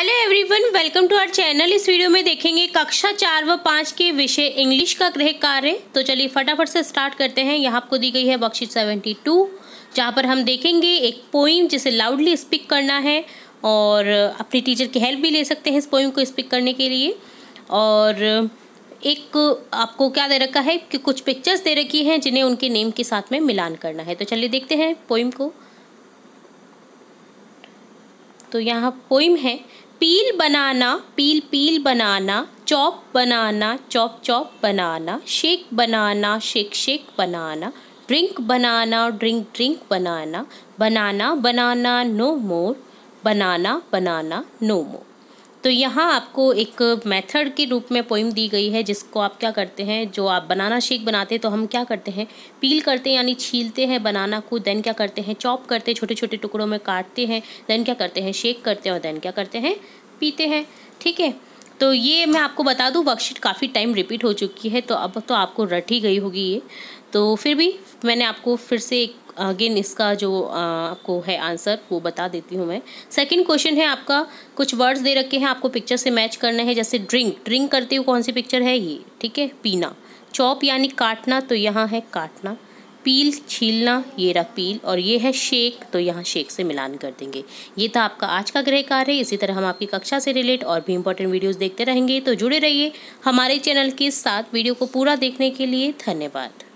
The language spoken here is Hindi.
hello everyone welcome to our channel इस वीडियो में देखेंगे कक्षा चार व पाँच के विषय इंग्लिश का गृह कार्य तो चलिए फटाफट से स्टार्ट करते हैं यहाँ आपको दी गई है बख्शीट सेवेंटी टू जहाँ पर हम देखेंगे एक पोइम जिसे लाउडली स्पीक करना है और अपने टीचर की हेल्प भी ले सकते हैं इस पोइम को स्पीक करने के लिए और एक आपको क्या दे रखा है कि कुछ पिक्चर्स दे रखी हैं जिन्हें उनके नेम के साथ में मिलान करना है तो चलिए देखते हैं पोइम को तो यहाँ पोइम है peel banana peel peel banana chop banana chop chop banana shake banana shake shake banana drink banana drink drink banana banana banana no more banana banana no more तो यहाँ आपको एक मेथड के रूप में पोइम दी गई है जिसको आप क्या करते हैं जो आप बनाना शेक बनाते हैं तो हम क्या करते हैं पील करते हैं यानी छीलते हैं बनाना को देन क्या करते हैं चॉप करते हैं छोटे छोटे टुकड़ों में काटते हैं देन क्या करते हैं शेक करते हैं और देन क्या करते हैं पीते हैं ठीक है तो ये मैं आपको बता दूँ वर्कशीट काफ़ी टाइम रिपीट हो चुकी है तो अब तो आपको रट ही गई होगी ये तो फिर भी मैंने आपको फिर से एक अगेन इसका जो आपको है आंसर वो बता देती हूँ मैं सेकंड क्वेश्चन है आपका कुछ वर्ड्स दे रखे हैं आपको पिक्चर से मैच करना है जैसे ड्रिंक ड्रिंक करते हुए कौन सी पिक्चर है ये ठीक है पीना चॉप यानी काटना तो यहाँ है काटना पील छीलना ये रहा पील और ये है शेक तो यहाँ शेक से मिलान कर देंगे ये था आपका आज का गृह कार्य इसी तरह हम आपकी कक्षा से रिलेट और भी इंपॉर्टेंट वीडियोस देखते रहेंगे तो जुड़े रहिए हमारे चैनल के साथ वीडियो को पूरा देखने के लिए धन्यवाद